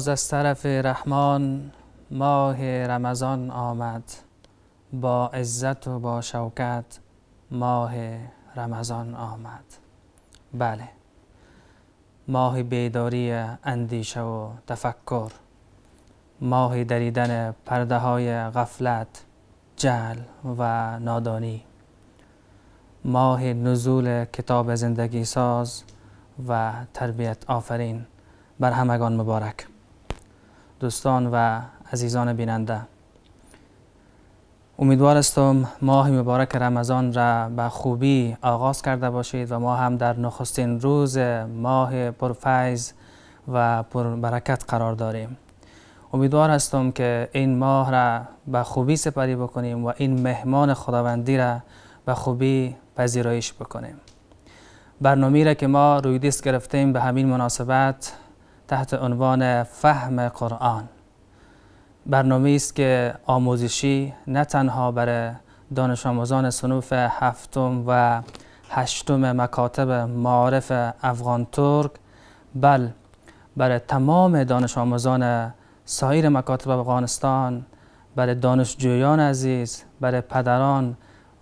باز از طرف رحمان ماه رمضان آمد با عزت و با شوکت ماه رمضان آمد بله ماه بیداری اندیشه و تفکر ماه دریدن پرده های غفلت جهل و نادانی ماه نزول کتاب زندگی ساز و تربیت آفرین بر همگان مبارک دوستان و عزیزان بیننده امیدوار هستم ماه مبارک رمضان را به خوبی آغاز کرده باشید و ما هم در نخستین روز ماه پرفیض و پربرکت قرار داریم امیدوار هستم که این ماه را به خوبی سپری بکنیم و این مهمان خداوندی را به خوبی پذیرایش بکنیم برنامه را که ما روی دیست گرفتیم به همین مناسبت تحت عنوان فهم قرآن برنامه است که آموزشی نه تنها برای دانش آموزان سنوف هفتم و هشتم مکاتب معارف افغان ترک بل برای تمام دانش آموزان سایر مکاتب افغانستان برای دانشجویان عزیز برای پدران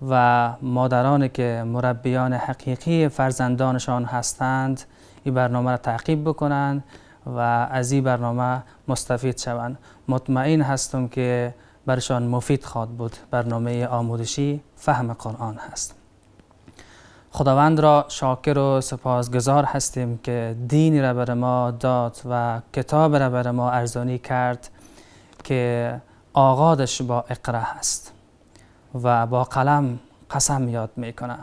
و مادران که مربیان حقیقی فرزندانشان هستند این برنامه را تعقیب بکنند و از این برنامه مستفید شوند مطمئن هستم که برشان مفید خواهد بود برنامه آموزشی فهم قرآن هست خداوند را شاکر و سپاسگزار هستیم که دین را بر ما داد و کتاب را بر ما ارزانی کرد که آغادش با اقره هست و با قلم قسم یاد میکنه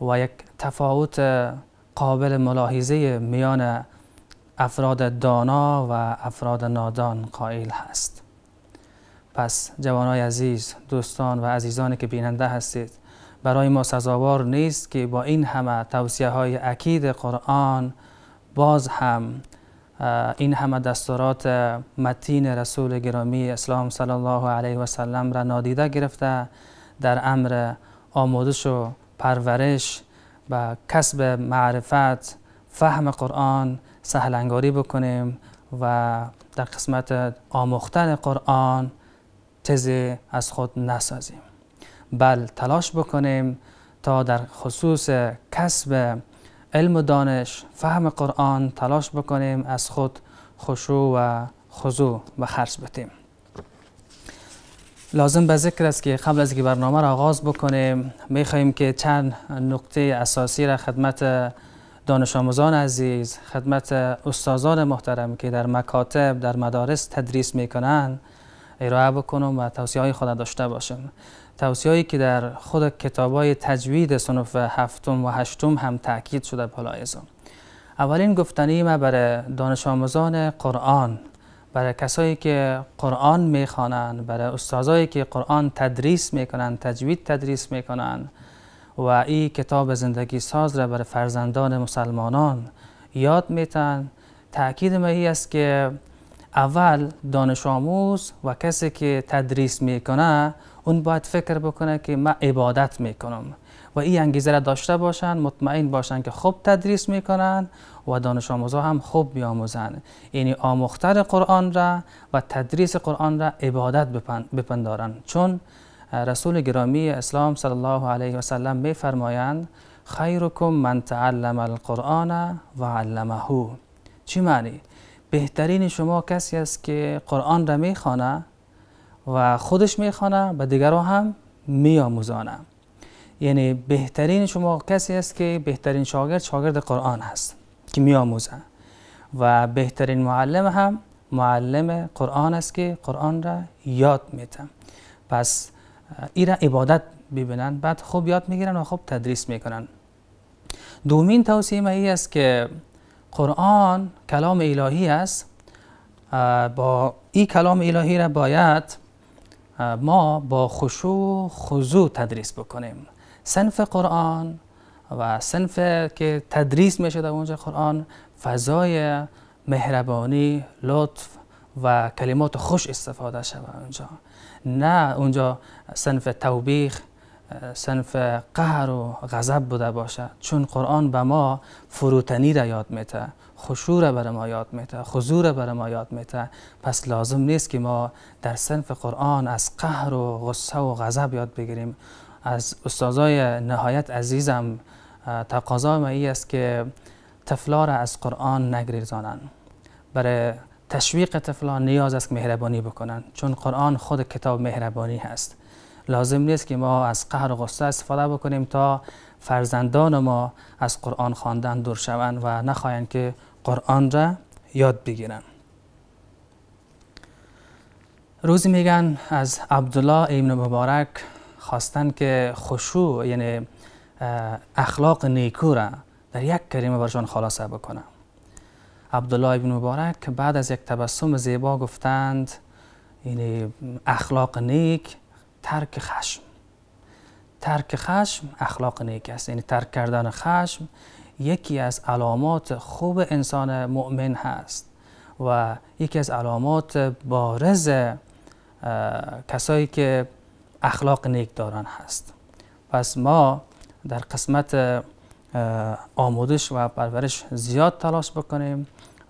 و یک تفاوت قابل ملاحظه میان افراد دانا و افراد نادان قائل هست پس جوانای عزیز دوستان و عزیزانی که بیننده هستید برای ما سزاوار نیست که با این همه توصیه های اکید قرآن باز هم این همه دستورات متین رسول گرامی اسلام صلی الله علیه و سلم را نادیده گرفته در امر آموزش و پرورش و کسب معرفت فهم قرآن سهل انگاری بکنیم و در قسمت آموختن قرآن تزی از خود نسازیم بل تلاش بکنیم تا در خصوص کسب علم و دانش فهم قرآن تلاش بکنیم از خود خشوع و خضوع به خرج بتیم لازم به ذکر است که قبل از که برنامه را آغاز بکنیم میخواهیم که چند نقطه اساسی را خدمت دانش آموزان عزیز خدمت استادان محترم که در مکاتب در مدارس تدریس میکنن ارائه بکنم و توصیه های خود داشته باشم توصیه هایی که در خود کتاب های تجوید صنف هفتم و هشتم هم تاکید شده پلایزم اولین گفتنی ما برای دانش آموزان قرآن برای کسایی که قرآن میخوانند برای استادایی که قرآن تدریس میکنن تجوید تدریس میکنن و این کتاب زندگی ساز را برای فرزندان مسلمانان یاد میتن تاکید ما است که اول دانش آموز و کسی که تدریس میکنه اون باید فکر بکنه که من عبادت میکنم و این انگیزه را داشته باشن مطمئن باشن که خوب تدریس میکنن و دانش آموزا هم خوب بیاموزند یعنی آموختر قرآن را و تدریس قرآن را عبادت بپندارند چون رسول گرامی اسلام صلی الله علیه و سلم میفرمایند خیرکم من تعلم القرآن و علمه چی معنی بهترین شما کسی است که قرآن را میخوانه و خودش میخوانه و دیگران هم آموزانه یعنی بهترین شما کسی است که بهترین شاگرد شاگرد قرآن هست که آموزه و بهترین معلم هم معلم قرآن است که قرآن را یاد میده پس ای را عبادت ببینند بعد خوب یاد میگیرن و خوب تدریس میکنن دومین توصیه ما ای است که قرآن کلام الهی است با این کلام الهی را باید ما با خشوع خضوع تدریس بکنیم سنف قرآن و سنف که تدریس میشه در اونجا قرآن فضای مهربانی لطف و کلمات خوش استفاده شود اونجا نه اونجا صنف توبیخ صنف قهر و غضب بوده باشه چون قرآن به ما فروتنی را یاد میته خشوع را بر ما یاد میته خضوع را بر ما یاد میته پس لازم نیست که ما در صنف قرآن از قهر و غصه و غضب یاد بگیریم از استادای نهایت عزیزم تقاضا ما ای است که طفلا را از قرآن نگریزانند برای تشویق طفلان نیاز است که مهربانی بکنند چون قرآن خود کتاب مهربانی هست لازم نیست که ما از قهر و غصه استفاده بکنیم تا فرزندان ما از قرآن خواندن دور شوند و نخواهند که قرآن را یاد بگیرند روزی میگن از عبدالله ابن مبارک خواستن که خشوع یعنی اخلاق نیکو را در یک کریمه برشان خلاصه بکنم عبدالله ابن مبارک که بعد از یک تبسم زیبا گفتند یعنی اخلاق نیک ترک خشم ترک خشم اخلاق نیک است یعنی ترک کردن خشم یکی از علامات خوب انسان مؤمن هست و یکی از علامات بارز کسایی که اخلاق نیک دارن هست پس ما در قسمت آموزش و پرورش زیاد تلاش بکنیم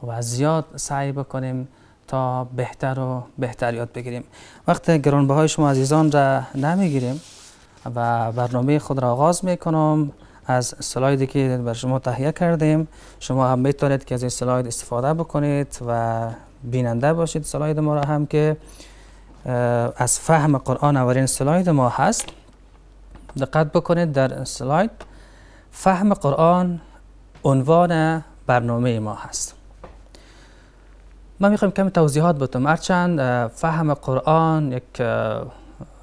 و زیاد سعی بکنیم تا بهتر و بهتر یاد بگیریم وقتی های شما عزیزان را نمیگیریم و برنامه خود را آغاز میکنم از سلایدی که بر شما تهیه کردیم شما هم میتونید که از این سلاید استفاده بکنید و بیننده باشید سلاید ما را هم که از فهم قرآن اولین سلاید ما هست دقت بکنید در سلاید فهم قرآن عنوان برنامه ما هست ما میخوایم کمی توضیحات بتم هرچند فهم قرآن یک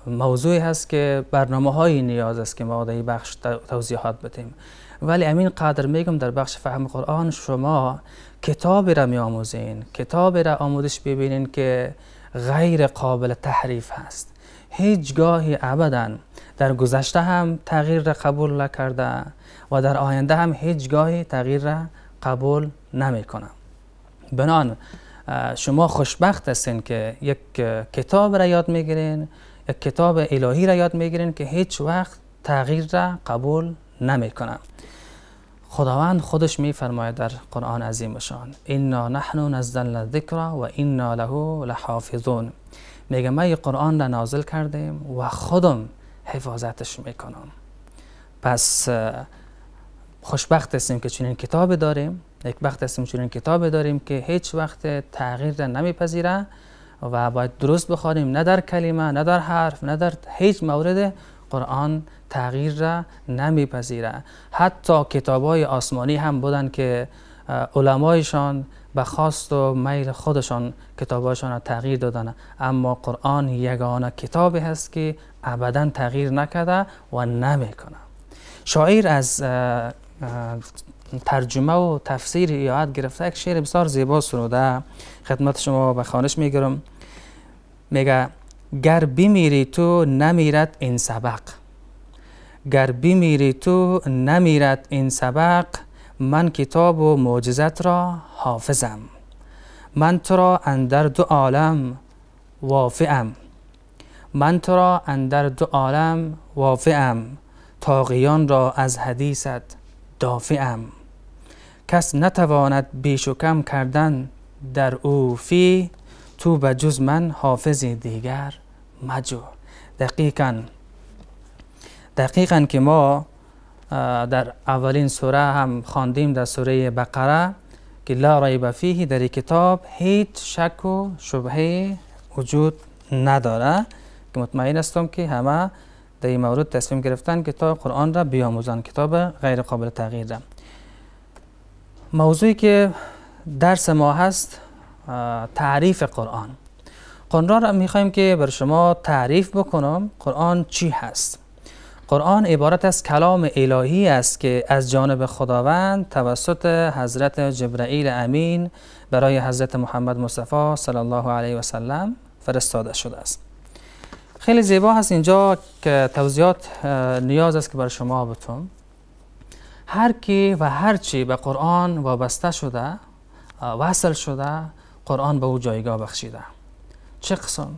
موضوعی هست که برنامه های نیاز است که ما در بخش توضیحات بتیم ولی امین قدر میگم در بخش فهم قرآن شما کتابی را می آموزین کتابی را آموزش ببینین که غیر قابل تحریف هست گاهی ابدا در گذشته هم تغییر را قبول نکرده و در آینده هم گاهی تغییر را قبول نمی کنم بنان شما خوشبخت هستین که یک کتاب را یاد میگیرین یک کتاب الهی را یاد میگیرین که هیچ وقت تغییر را قبول کنم خداوند خودش میفرماید در قرآن عظیمشان انا نحن نزلنا الذکر و انا له لحافظون میگه ما قرآن را نازل کردیم و خودم حفاظتش میکنم پس خوشبخت هستیم که چنین کتاب داریم یک وقت هستیم چنین کتاب داریم که هیچ وقت تغییر را نمیپذیره و باید درست بخوانیم نه در کلمه نه در حرف نه در هیچ مورد قرآن تغییر را نمیپذیره حتی کتاب های آسمانی هم بودن که علمایشان به خواست و میل خودشان کتابهایشان را تغییر دادن اما قرآن یگانه کتابی هست که ابدا تغییر نکرده و نمیکنه شاعر از ترجمه و تفسیر ایات گرفته یک شعر بسیار زیبا سروده خدمت شما به خانش میگرم میگه گر بمیری تو نمیرد این سبق گر بمیری تو نمیرد این سبق من کتاب و معجزت را حافظم من تو را اندر دو عالم وافعم من تو را اندر دو عالم وافعم تاقیان را از حدیثت دافعم کس نتواند بیش کردن در او فی تو به جز من حافظ دیگر مجو دقیقا دقیقا که ما در اولین سوره هم خواندیم در سوره بقره که لا ریب فیه در کتاب هیچ شک و شبهه وجود نداره که مطمئن هستم که همه در این مورد تصمیم گرفتن کتاب قرآن را بیاموزن کتاب غیر قابل تغییر را موضوعی که درس ما هست تعریف قرآن قرآن را میخوایم که بر شما تعریف بکنم قرآن چی هست قرآن عبارت از کلام الهی است که از جانب خداوند توسط حضرت جبرائیل امین برای حضرت محمد مصطفی صلی الله علیه و سلم فرستاده شده است خیلی زیبا هست اینجا که توضیحات نیاز است که بر شما بتون هر کی و هر چی به قرآن وابسته شده وصل شده قرآن به او جایگاه بخشیده چه قسم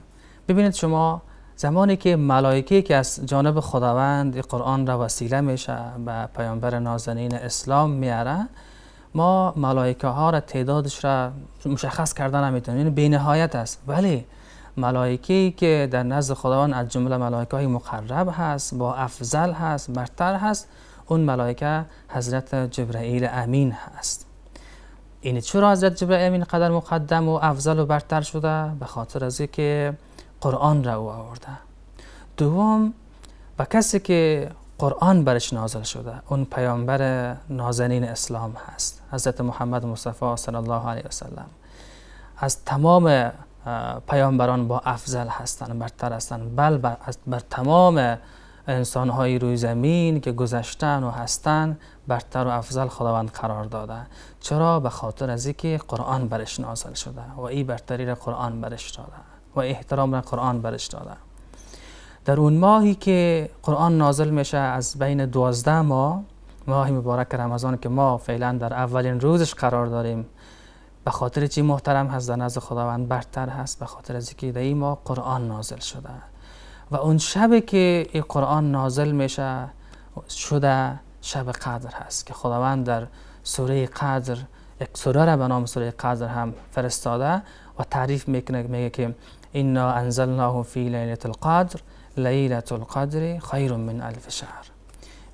ببینید شما زمانی که ملائکه که از جانب خداوند قرآن را وسیله میشه به پیامبر نازنین اسلام میاره ما ملائکه ها را تعدادش را مشخص کردن نمیتونیم یعنی بینهایت است ولی ملائکه که در نزد خداوند از جمله ملائکه های مقرب هست با افضل هست برتر هست اون ملائکه حضرت جبرائیل امین هست این چرا حضرت جبرائیل قدر مقدم و افضل و برتر شده به خاطر از اینکه قرآن را او آورده دوم و کسی که قرآن برش نازل شده اون پیامبر نازنین اسلام هست حضرت محمد مصطفی صلی الله علیه وسلم از تمام پیامبران با افضل هستند برتر هستند بل بر تمام انسان های روی زمین که گذشتن و هستن برتر و افضل خداوند قرار داده چرا به خاطر از اینکه قرآن برش نازل شده و این برتری را قرآن برش داده و احترام را قرآن برش داده در اون ماهی که قرآن نازل میشه از بین دوازده ماه ماه مبارک رمضان که ما فعلا در اولین روزش قرار داریم به خاطر چی محترم هست در خداوند برتر هست به خاطر از اینکه در این ماه قرآن نازل شده و اون شب که قرآن نازل میشه شده شب قدر هست که خداوند در سوره قدر یک سوره را به نام سوره قدر هم فرستاده و تعریف میکنه میگه که انا انزلناه فی لیلت القدر لیلت القدر خیر من الف شهر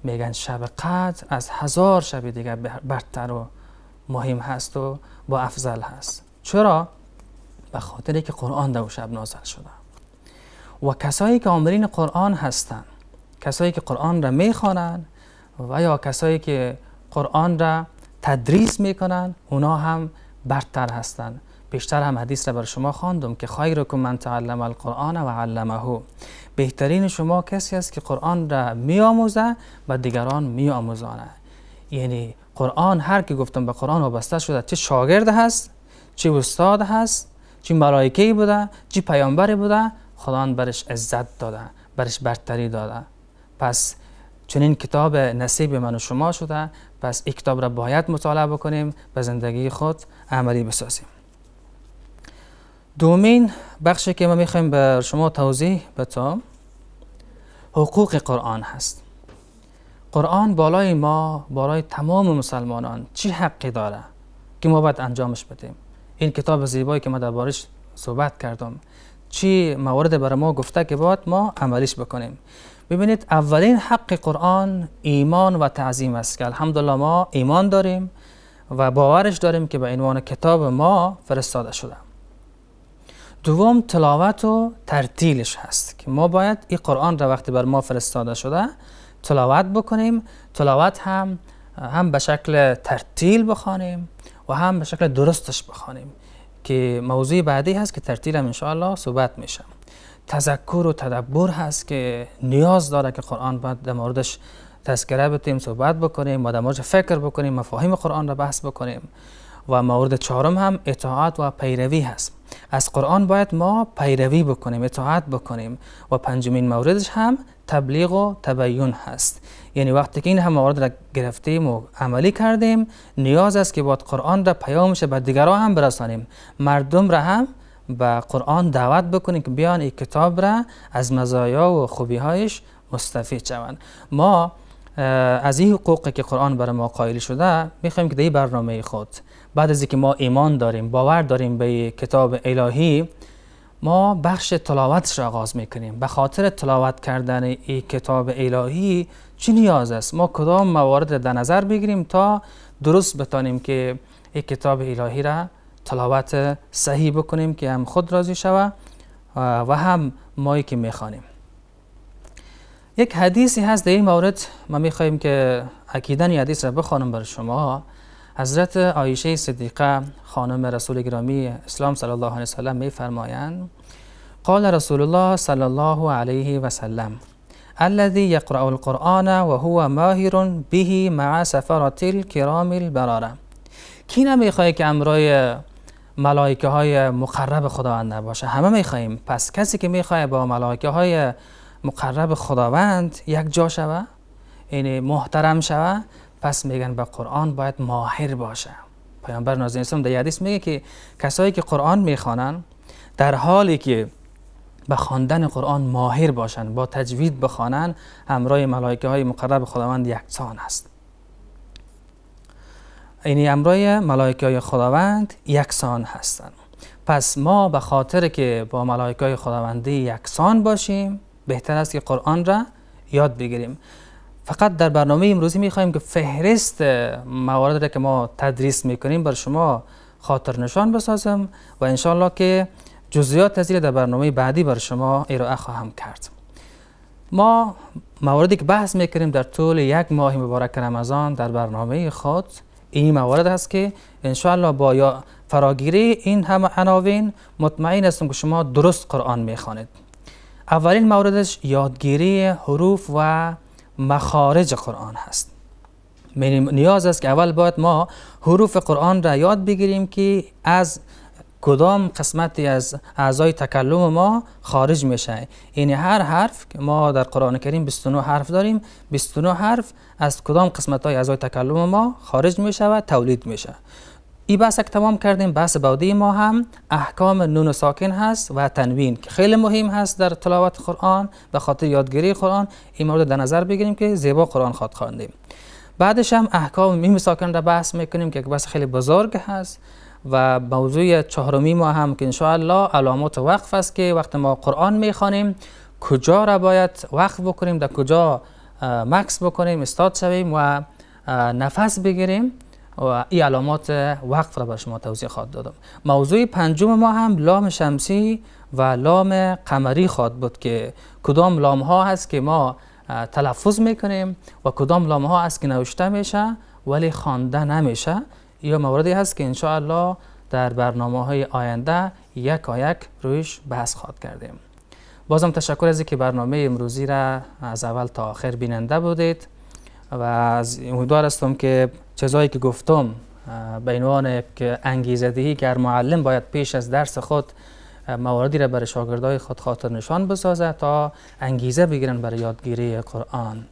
میگن شب قدر از هزار شب دیگه برتر و مهم هست و با افضل هست چرا؟ به خاطری که قرآن در شب نازل شده و کسایی که عاملین قرآن هستند کسایی که قرآن را میخوانند و یا کسایی که قرآن را تدریس میکنند اونا هم برتر هستند بیشتر هم حدیث را بر شما خواندم که خیرکم من تعلم القرآن و علمه بهترین شما کسی است که قرآن را آموزه و دیگران آموزانه. یعنی قرآن هر که گفتم به قرآن وابسته شده چه شاگرد هست چه استاد هست چه ملائکه بوده چه پیامبری بوده خداوند برش عزت داده برش برتری داده پس چنین کتاب نصیب من و شما شده پس این کتاب را باید مطالعه بکنیم به زندگی خود عملی بسازیم دومین بخشی که ما میخوایم به شما توضیح بدم حقوق قرآن هست قرآن بالای ما بالای تمام مسلمانان چی حقی داره که ما باید انجامش بدیم این کتاب زیبایی که ما دربارش صحبت کردم چی موارد برای ما گفته که باید ما عملیش بکنیم ببینید اولین حق قرآن ایمان و تعظیم است که الحمدلله ما ایمان داریم و باورش داریم که به عنوان کتاب ما فرستاده شده دوم تلاوت و ترتیلش هست که ما باید این قرآن را وقتی بر ما فرستاده شده تلاوت بکنیم تلاوت هم هم به شکل ترتیل بخوانیم و هم به شکل درستش بخوانیم که موضوع بعدی هست که ترتیلم انشاءالله صحبت میشه تذکر و تدبر هست که نیاز داره که قرآن باید در موردش تذکره بتیم صحبت بکنیم و در فکر بکنیم مفاهیم قرآن را بحث بکنیم و مورد چهارم هم اطاعت و پیروی هست از قرآن باید ما پیروی بکنیم اطاعت بکنیم و پنجمین موردش هم تبلیغ و تبیین هست یعنی وقتی که این همه مورد را گرفتیم و عملی کردیم نیاز است که باید قرآن را پیامش به دیگران هم برسانیم مردم را هم به قرآن دعوت بکنیم که بیان این کتاب را از مزایا و خوبی هایش مستفید شوند ما از این حقوقی که قرآن برای ما قائل شده میخوایم که در برنامه خود بعد از اینکه ما ایمان داریم باور داریم به کتاب الهی ما بخش تلاوتش را آغاز میکنیم به خاطر تلاوت کردن این کتاب الهی چی نیاز است ما کدام موارد را در نظر بگیریم تا درست بتانیم که این کتاب الهی را تلاوت صحیح بکنیم که هم خود راضی شوه و هم مایی که میخوانیم یک حدیثی هست در این مورد ما میخواهیم که حکیدن این حدیث را بخوانم بر شما حضرت عایشه صدیقه خانم رسول گرامی اسلام صلی الله علیه وسلم می قال رسول الله صلی الله علیه سلم الذي يقرأ القرآن وهو ماهر به مع سفرات الكرام البراره کی نمیخواد که امرای ملائکه های مقرب خداوند باشه؟ همه میخواهیم پس کسی که میخواد با ملائکه های مقرب خداوند یک جا شوه یعنی محترم شوه پس میگن به قرآن باید ماهر باشه پیامبر نازنین اسلام در حدیث میگه که کسایی که قرآن میخوانن در حالی که به خواندن قرآن ماهر باشند با تجوید بخوانن همراه ملائکه های مقرب خداوند یکسان است یعنی همراه ملائکه های خداوند یکسان هستند پس ما به خاطر که با ملائکه های خداوندی یکسان باشیم بهتر است که قرآن را یاد بگیریم فقط در برنامه امروزی میخوایم که فهرست موارد را که ما تدریس میکنیم بر شما خاطر نشان بسازم و انشالله که جزئیات از در برنامه بعدی بر شما ارائه خواهم کرد ما مواردی که بحث میکنیم در طول یک ماه مبارک رمضان در برنامه خود این موارد هست که انشالله با یا فراگیری این همه عناوین مطمئن هستم که شما درست قرآن میخوانید اولین موردش یادگیری حروف و مخارج قرآن هست یعنی نیاز است که اول باید ما حروف قرآن را یاد بگیریم که از کدام قسمتی از اعضای تکلم ما خارج میشه این یعنی هر حرف که ما در قرآن کریم 29 حرف داریم 29 حرف از کدام قسمت های اعضای تکلم ما خارج میشه و تولید میشه ای بحث که تمام کردیم بحث بعدی ما هم احکام نون ساکن هست و تنوین که خیلی مهم هست در تلاوت قرآن به خاطر یادگیری قرآن این مورد در نظر بگیریم که زیبا قرآن خواد خواندیم بعدش هم احکام میم ساکن را بحث میکنیم که بحث خیلی بزرگ هست و موضوع چهارمی ما هم که انشاءالله علامات وقف است که وقت ما قرآن میخوانیم کجا را باید وقف بکنیم در کجا مکس بکنیم استاد شویم و نفس بگیریم این علامات وقف را بر شما توضیح خواهد دادم موضوع پنجم ما هم لام شمسی و لام قمری خواهد بود که کدام لام ها هست که ما تلفظ میکنیم و کدام لام ها هست که نوشته میشه ولی خوانده نمیشه یا موردی هست که انشاءالله در برنامه های آینده یک یک رویش بحث خواهد کردیم بازم تشکر از که برنامه امروزی را از اول تا آخر بیننده بودید و از امیدوار هستم که چیزایی که گفتم به عنوان که دهی که هر معلم باید پیش از درس خود مواردی را برای شاگردای خود خاطر نشان بسازه تا انگیزه بگیرن برای یادگیری قرآن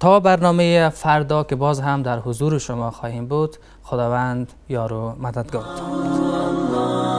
تا برنامه فردا که باز هم در حضور شما خواهیم بود خداوند یارو و مددگار